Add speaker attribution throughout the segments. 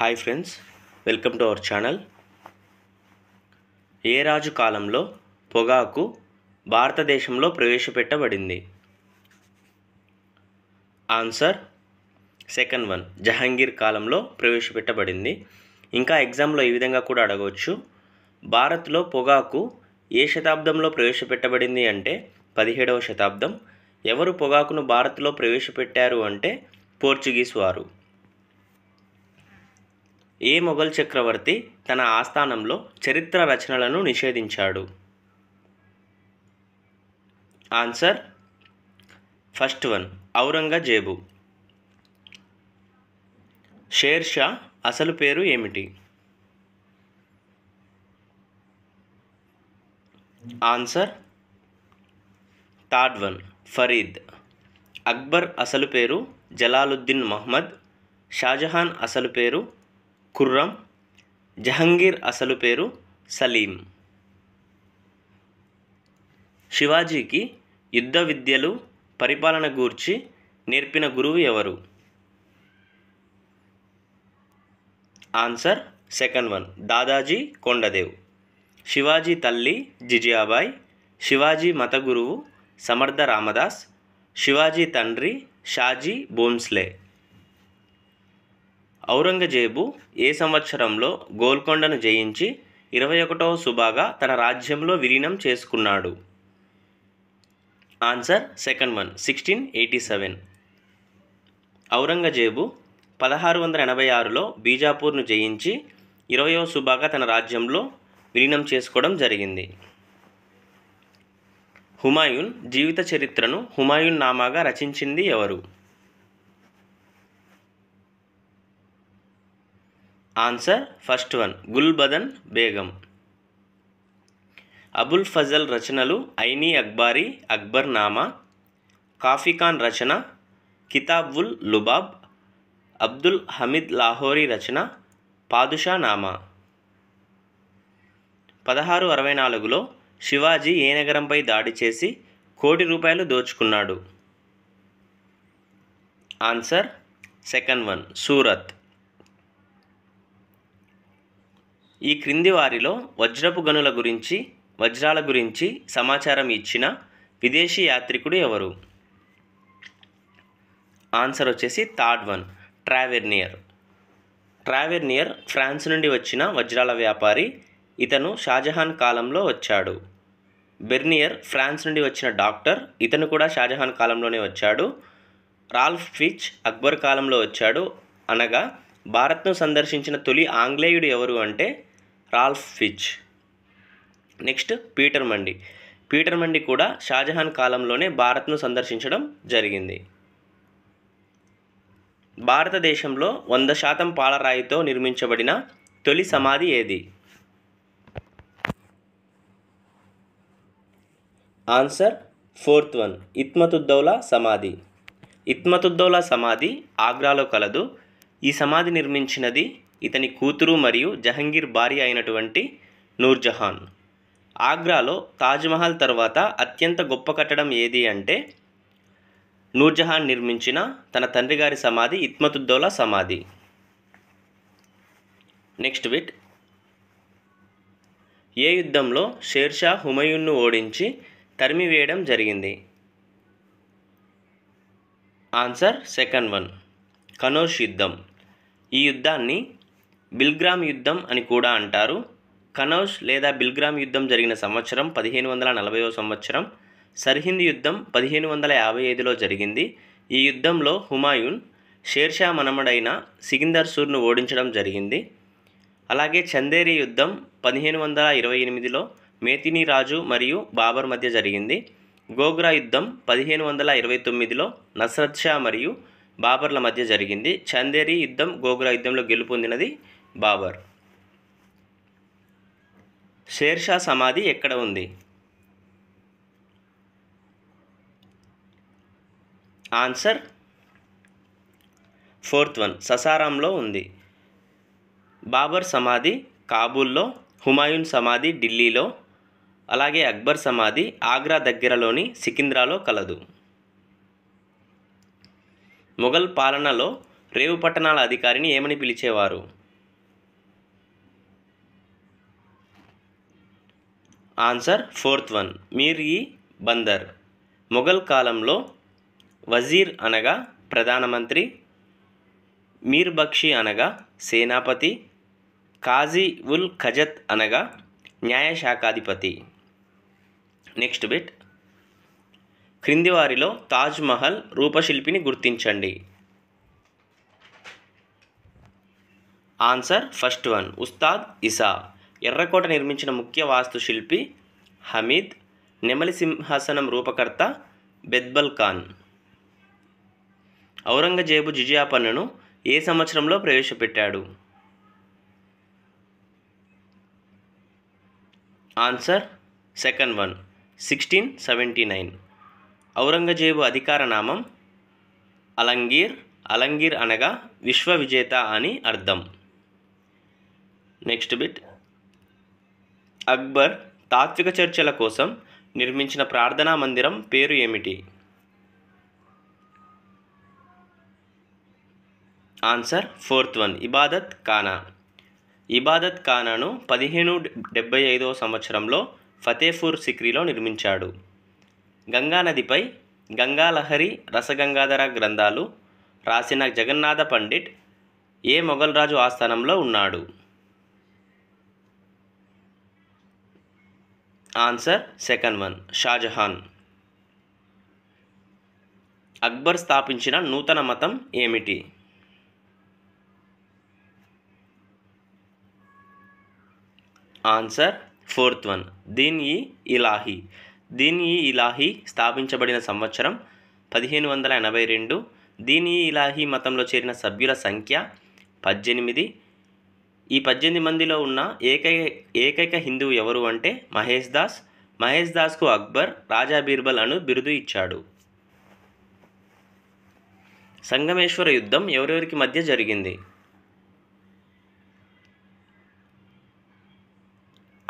Speaker 1: hi friends welcome to our channel ఏ రాజు కాలంలో పొగాకు భారతదేశంలో ప్రవేశపెట్టబడింది ఆన్సర్ సెకండ్ వన్ జహాంగీర్ కాలంలో ప్రవేశపెట్టబడింది ఇంకా ఎగ్జామ్లో ఈ విధంగా కూడా అడగవచ్చు భారత్లో పొగాకు ఏ శతాబ్దంలో ప్రవేశపెట్టబడింది అంటే పదిహేడవ శతాబ్దం ఎవరు పొగాకును భారత్లో ప్రవేశపెట్టారు అంటే పోర్చుగీస్ వారు ఏ మొఘల్ చక్రవర్తి తన ఆస్థానంలో చరిత్ర రచనలను నిషేధించాడు answer first one Aurangzeb Sher Shah అసలు పేరు ఏమిటి answer third one Farid Akbar అసలు పేరు జలాలుద్దీన్ మహ్మద్ షాజహాన్ అసలు పేరు ఖుర్రం జహంగీర్ అసలు పేరు సలీం శివాజీకి యుద్ధ విద్యలు పరిపాలన గూర్చి నేర్పిన గురువు ఎవరు answer second one Dadaji Kondadev Shivaji తల్లి జిజియాబాయ్ శివాజీ మత గురువు సమర్థ రామదాస్ శివాజీ తండ్రి షాజీ బోన్స్లే ఔరంగజేబు ఏ సంవత్సరంలో గోల్కొండను జయించి ఇరవై ఒకటవ సుబాగా తన రాజ్యంలో విలీనం చేసుకున్నాడు answer second one sixteen eighty seven Aurangzeb పదహారు వందల ఎనభై ఆరులో బీజాపూర్ను జయించి ఇరవయో సుబాగా తన రాజ్యంలో విలీనం చేసుకోవడం జరిగింది హుమాయూన్ జీవిత చరిత్రను హుమాయూన్ నామాగా రచించింది ఎవరు answer first one Gulbadan Begum Abul Fazal రచనలు ఐనీ అక్బారీ అక్బర్ నామా కాఫీఖాన్ రచన కితాబుల్ లుబాబ్ అబ్దుల్ హమీద్ లాహోరీ రచన పాదుషా నామా పదహారు అరవై నాలుగులో శివాజీ ఏ నగరంపై దాడి చేసి కోటి రూపాయలు దోచుకున్నాడు ఆన్సర్ సెకండ్ వన్ సూరత్ ఈ క్రింది వారిలో వజ్రపు గనుల గురించి వజ్రాల గురించి సమాచారం ఇచ్చిన విదేశీ యాత్రికుడు ఎవరు ఆన్సర్ వచ్చేసి third one Tavernier Tavernier France నుండి వచ్చిన వజ్రాల వ్యాపారి ఇతను షాజహాన్ కాలంలో వచ్చాడు బెర్నియర్ ఫ్రాన్స్ నుండి వచ్చిన డాక్టర్ ఇతను కూడా షాజహాన్ కాలంలోనే వచ్చాడు రాల్ఫ్ ఫిచ్ అక్బర్ కాలంలో వచ్చాడు అనగా భారత్ను సందర్శించిన తొలి ఆంగ్లేయుడు ఎవరు అంటే Ralph Fitch next Peter Mundy Peter Mundy కూడా షాజహాన్ కాలంలోనే భారత్ను సందర్శించడం జరిగింది భారతదేశంలో వంద శాతం పాలరాయితో నిర్మించబడిన తొలి సమాధి ఏది ఆన్సర్ ఫోర్త్ వన్ ఇత్మతుద్దౌలా సమాధి ఇత్మతుద్దౌలా సమాధి ఆగ్రాలో కలదు ఈ సమాధి నిర్మించినది ఇతని కూతురు మరియు జహంగీర్ భార్య అయినటువంటి నూర్జహాన్ ఆగ్రాలో తాజ్మహల్ తర్వాత అత్యంత గొప్ప కట్టడం ఏది అంటే నూర్జహాన్ నిర్మించిన తన తండ్రి గారి సమాధి ఇత్మతుద్దౌలా సమాధి నెక్స్ట్ విట్ ఏ యుద్ధంలో షేర్షా హుమయూన్ను ఓడించి తరిమివేయడం జరిగింది ఆన్సర్ సెకండ్ వన్ కనోష్ యుద్ధం ఈ యుద్ధాన్ని బిల్గ్రామ్ యుద్ధం అని కూడా అంటారు కనౌజ్ లేదా బిల్గ్రామ్ యుద్ధం జరిగిన సంవత్సరం పదిహేను వందల నలభైవ సంవత్సరం సర్హింద్ యుద్ధం పదిహేను వందల యాభై ఐదులో జరిగింది ఈ యుద్ధంలో హుమాయూన్ షేర్షా మనమడైన సికిందర్ సూర్ను ఓడించడం జరిగింది అలాగే చందేరి యుద్ధం పదిహేను వందల ఇరవై ఎనిమిదిలో మేతిని రాజు మరియు బాబర్ మధ్య జరిగింది గోగ్రా యుద్ధం పదిహేను వందల ఇరవై తొమ్మిదిలో నస్రత్ షా మరియు బాబర్ల మధ్య జరిగింది చందేరి యుద్ధం గోగ్రా యుద్ధంలో గెలుపొందినది బాబర్ షేర్షా సమాధి ఎక్కడ ఉంది ఆన్సర్ ఫోర్త్ వన్ ససారాంలో ఉంది బాబర్ సమాధి కాబూల్లో హుమాయూన్ సమాధి ఢిల్లీలో అలాగే అక్బర్ సమాధి ఆగ్రా దగ్గరలోని సికింద్రాలో కలదు మొఘల్ పాలనలో రేవు పట్టణాల అధికారిని ఏమని పిలిచేవారు ఆన్సర్ ఫోర్త్ వన్ మీర్ ఈ బందర్ మొఘల్ కాలంలో వజీర్ అనగా ప్రధానమంత్రి మీర్ బక్షి అనగా సేనాపతి కాజీ ఉల్ ఖజత్ అనగా న్యాయశాఖాధిపతి నెక్స్ట్ బిట్ క్రింది వారిలో రూపశిల్పిని గుర్తించండి answer first one Ustad Isa ఎర్రకోట నిర్మించిన ముఖ్య వాస్తుశిల్పి హమీద్ నెమలి సింహాసనం రూపకర్త బెద్బల్ ఖాన్ ఔరంగజేబు జిజియా పన్నును ఏ సంవత్సరంలో ప్రవేశపెట్టాడు answer second one sixteen seventy nine Aurangzeb అధికార నామం అలంగీర్ అలంగీర్ అనగా విశ్వ విజేత అని అర్థం నెక్స్ట్ బిట్ అక్బర్ తాత్విక చర్చల కోసం నిర్మించిన ప్రార్థనా మందిరం పేరు ఏమిటి answer fourth one Ibadat Khana Ibadat ఖానాను పదిహేను డెబ్బై ఐదవ సంవత్సరంలో ఫతేపూర్ సిక్రీలో నిర్మించాడు గంగా నదిపై గంగాలహరి రసగంగాధర గ్రంథాలు రాసిన జగన్నాథ పండిట్ ఏ మొఘల్ రాజు ఆస్థానంలో ఉన్నాడు answer second one Shah Jahan Akbar స్థాపించిన నూతన మతం ఏమిటి ఆన్సర్ ఫోర్త్ వన్ దీన్ ఈ ఇలాహి దీన్ ఈ ఇలాహి స్థాపించబడిన సంవత్సరం పదిహేను వందల ఎనభై రెండు దీన్ ఈ ఇలాహి మతంలో చేరిన సభ్యుల సంఖ్య పద్దెనిమిది ఈ పద్దెనిమిది మందిలో ఉన్న ఏకైక ఏకైక హిందువు ఎవరు అంటే మహేష్ దాస్ మహేష్ దాస్కు అక్బర్ రాజా బీర్బల్ అను బిరుదు ఇచ్చాడు సంగమేశ్వర యుద్ధం ఎవరెవరికి మధ్య జరిగింది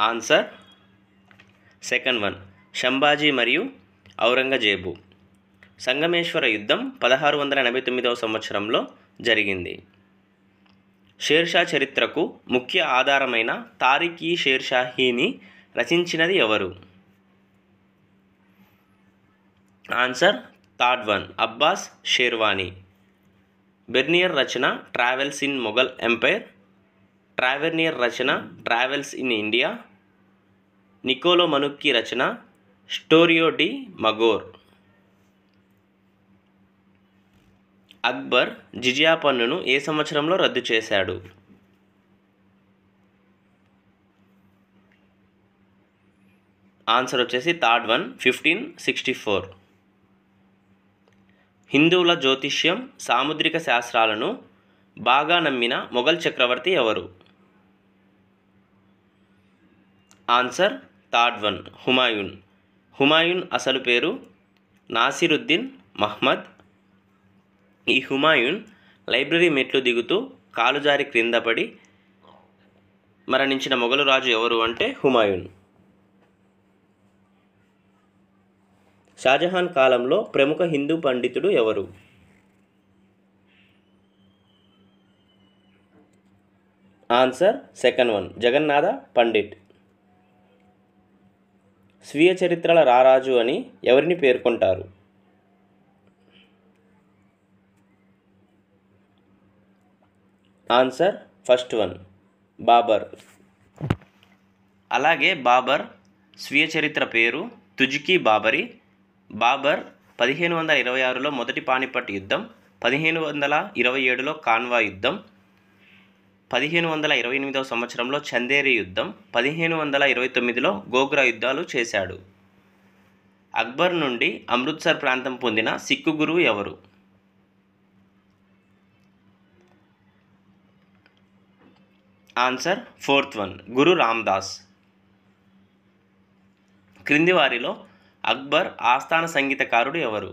Speaker 1: ఆన్సర్ సెకండ్ వన్ షంబాజీ మరియు ఔరంగజేబు సంగమేశ్వర యుద్ధం పదహారు వందల ఎనభై తొమ్మిదవ సంవత్సరంలో జరిగింది షేర్షా చరిత్రకు ముఖ్య ఆధారమైన తారిక్ ఈ షేర్షాహీని రచించినది ఎవరు ఆన్సర్ థాడ్ వన్ అబ్బాస్ షేర్వాణి బెర్నియర్ రచన travels in Mughal empire Tavernier రచన travels in India Niccolao Manucci రచన Storia di Mogor Akbar jizya పన్నును ఏ సంవత్సరంలో రద్దు చేశాడు ఆన్సర్ వచ్చేసి third one fifteen sixty four హిందువుల జ్యోతిష్యం సాముద్రిక శాస్త్రాలను బాగా నమ్మిన మొఘల్ చక్రవర్తి ఎవరు answer third one Humayun Humayun అసలు పేరు నాసిరుద్దీన్ మహ్మద్ ఈ హుమాయూన్ లైబ్రరీ మెట్లు దిగుతూ కాలుజారి క్రింద పడి మరణించిన మొఘలు రాజు ఎవరు అంటే హుమాయూన్ షాజహాన్ కాలంలో ప్రముఖ హిందూ పండితుడు ఎవరు answer second one Jagannatha Pandit స్వీయ చరిత్రల రారాజు అని ఎవరిని పేర్కొంటారు ఆన్సర్ ఫస్ట్ వన్ బాబర్ అలాగే బాబర్ స్వీయ చరిత్ర పేరు తుజుకీ బాబరి బాబర్ పదిహేను వందల ఇరవై ఆరులో మొదటి పానిపట్ యుద్ధం పదిహేను వందల ఇరవై ఏడులో కాన్వా యుద్ధం పదిహేను వందల ఇరవై ఎనిమిదవ సంవత్సరంలో చందేరి యుద్ధం పదిహేను వందల ఇరవై తొమ్మిదిలో గోగ్రా యుద్ధాలు చేశాడు అక్బర్ నుండి అమృత్సర్ ప్రాంతం పొందిన సిక్కు గురువు ఎవరు answer fourth one Guru Ramdas క్రింది వారిలో అక్బర్ ఆస్థాన సంగీతకారుడు ఎవరు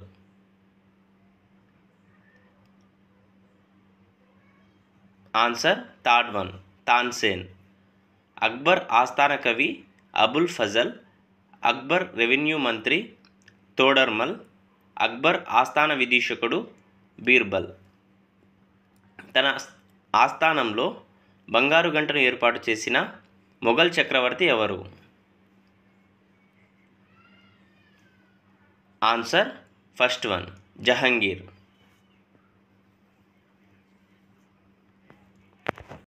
Speaker 1: answer third one Tansen Akbar ఆస్థాన కవి అబుల్ ఫజల్ అక్బర్ రెవెన్యూ మంత్రి తోడర్మల్ అక్బర్ ఆస్థాన విదీషకుడు బీర్బల్ తన ఆస్థానంలో బంగారు గంటను ఏర్పాటు చేసిన మొఘల్ చక్రవర్తి ఎవరు ఆన్సర్ ఫస్ట్ వన్ జహంగీర్